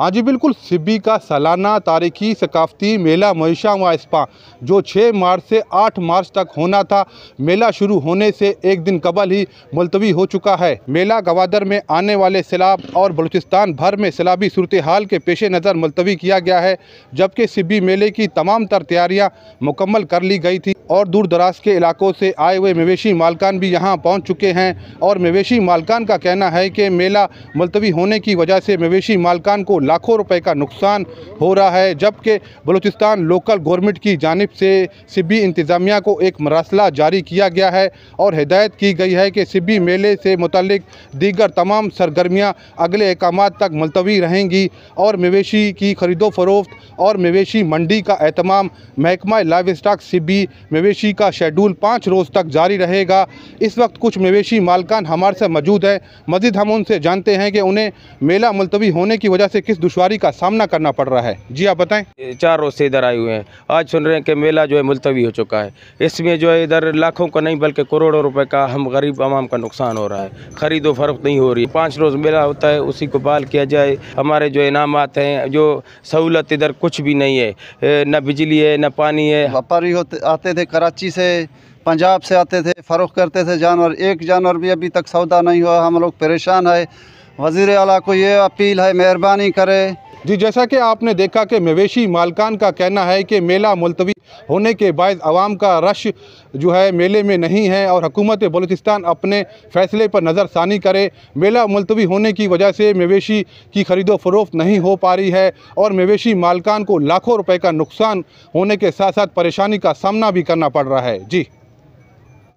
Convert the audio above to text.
हाँ जी बिल्कुल सिब्बी का सालाना तारीखी सकाफती मेला महिषा व इस्पा जो 6 मार्च से 8 मार्च तक होना था मेला शुरू होने से एक दिन कबल ही मुलतवी हो चुका है मेला गवादर में आने वाले सैलाब और बलूचिस्तान भर में सैलाबी सूरत हाल के पेश नज़र मुलतवी किया गया है जबकि सिब्बी मेले की तमाम तर तैयारियाँ मुकम्मल कर ली गई थी और दूर दराज के इलाकों से आए हुए मवेशी मालकान भी यहाँ पहुँच चुके हैं और मवेशी मालकान का कहना है कि मेला मुलतवी होने की वजह से मवेशी मालकान को लाखों रुपए का नुकसान हो रहा है जबकि बलूचिस्तान लोकल गवर्नमेंट की जानब से सिबी इंतज़ामिया को एक मरसला जारी किया गया है और हिदायत की गई है कि सिबी मेले से मतलब दीगर तमाम सरगर्मियाँ अगले अहकाम तक मुलतवी रहेंगी और मवेशी की खरीदो फरोख्त और मवेशी मंडी का अहतमाम महकमा लाइव स्टाक सिबी मवेशी का शेड्यूल पाँच रोज़ तक जारी रहेगा इस वक्त कुछ मवेशी मालकान हमारे साथ मौजूद हैं मज़ीद हम उनसे जानते हैं कि उन्हें मेला मुलतवी होने की वजह से किस दुशारी का सामना करना पड़ रहा है जी आप बताएं चार रोज से इधर आए हुए हैं आज सुन रहे हैं कि मेला जो है मुलतवी हो चुका है इसमें जो है इधर लाखों का नहीं बल्कि करोड़ों रुपए का हम गरीब आवाम का नुकसान हो रहा है खरीदो फरोख्त नहीं हो रही है पाँच रोज़ मेला होता है उसी को बहाल किया जाए हमारे जो इनाम हैं जो सहूलत इधर कुछ भी नहीं है न बिजली है न पानी है व्यापारी आते थे कराची से पंजाब से आते थे फ़रोख करते थे जानवर एक जानवर भी अभी तक सौदा नहीं हुआ हम लोग परेशान है वजीर अला को ये अपील है मेहरबानी करे जी जैसा कि आपने देखा कि मवेशी मालकान का कहना है कि मेला मुलतवी होने के बाद आवाम का रश जो है मेले में नहीं है और हुकूमत बलूचिस्तान अपने फैसले पर नज़रसानी करे मेला मुलतवी होने की वजह से मवेशी की खरीदो फरोख्त नहीं हो पा रही है और मवेशी मालकान को लाखों रुपए का नुकसान होने के साथ साथ परेशानी का सामना भी करना पड़ रहा है जी